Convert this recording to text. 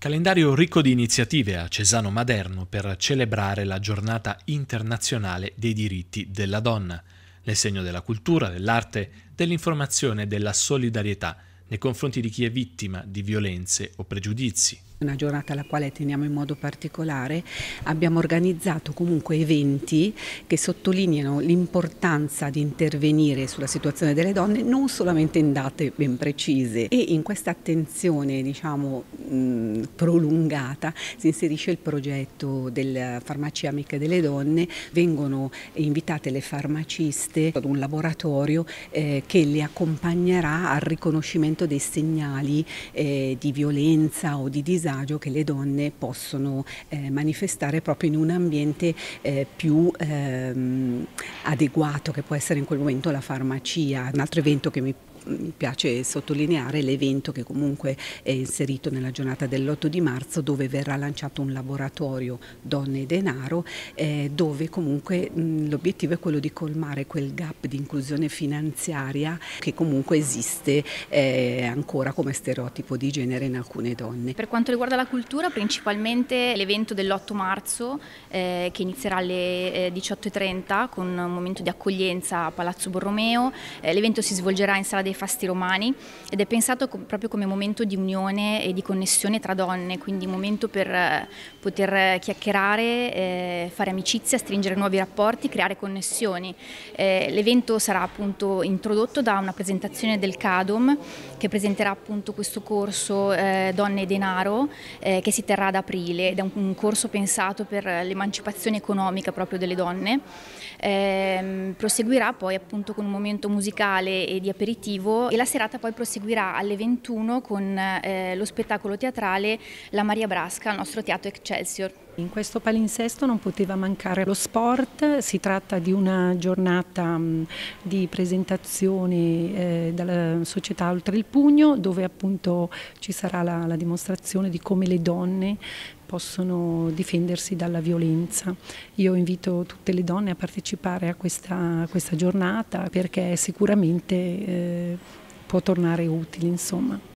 Calendario ricco di iniziative a Cesano Maderno per celebrare la giornata internazionale dei diritti della donna, nel segno della cultura, dell'arte, dell'informazione e della solidarietà, nei confronti di chi è vittima di violenze o pregiudizi. Una giornata alla quale teniamo in modo particolare, abbiamo organizzato comunque eventi che sottolineano l'importanza di intervenire sulla situazione delle donne non solamente in date ben precise e in questa attenzione diciamo, prolungata si inserisce il progetto del farmacia amiche delle donne, vengono invitate le farmaciste ad un laboratorio eh, che le accompagnerà al riconoscimento appunto dei segnali eh, di violenza o di disagio che le donne possono eh, manifestare proprio in un ambiente eh, più ehm, adeguato che può essere in quel momento la farmacia. Un altro evento che mi mi piace sottolineare l'evento che comunque è inserito nella giornata dell'8 di marzo dove verrà lanciato un laboratorio Donne e Denaro eh, dove comunque l'obiettivo è quello di colmare quel gap di inclusione finanziaria che comunque esiste eh, ancora come stereotipo di genere in alcune donne. Per quanto riguarda la cultura principalmente l'evento dell'8 marzo eh, che inizierà alle 18.30 eh, con momento di accoglienza a Palazzo Borromeo, eh, l'evento si svolgerà in Sala dei Fasti Romani ed è pensato proprio come momento di unione e di connessione tra donne, quindi momento per eh, poter chiacchierare, eh, fare amicizia, stringere nuovi rapporti, creare connessioni. l'evento sarà appunto introdotto da una presentazione del CADOM che presenterà appunto questo corso Donne e Denaro che si terrà ad aprile ed è un, corso pensato per l'emancipazione economica proprio delle donne. Eh, ehm, proseguirà poi appunto con un momento musicale e di aperitivo e la serata poi proseguirà alle 21 con eh, lo spettacolo teatrale La Maria Brasca al nostro teatro Excelsior. In questo palinsesto non poteva mancare lo sport, si tratta di una giornata mm, di presentazione eh, dalla società Oltre il Pugno dove appunto ci sarà la, la dimostrazione di come le donne possono difendersi dalla violenza. Io invito tutte le donne a partecipare a questa, a questa giornata perché sicuramente eh, può tornare utile. Insomma.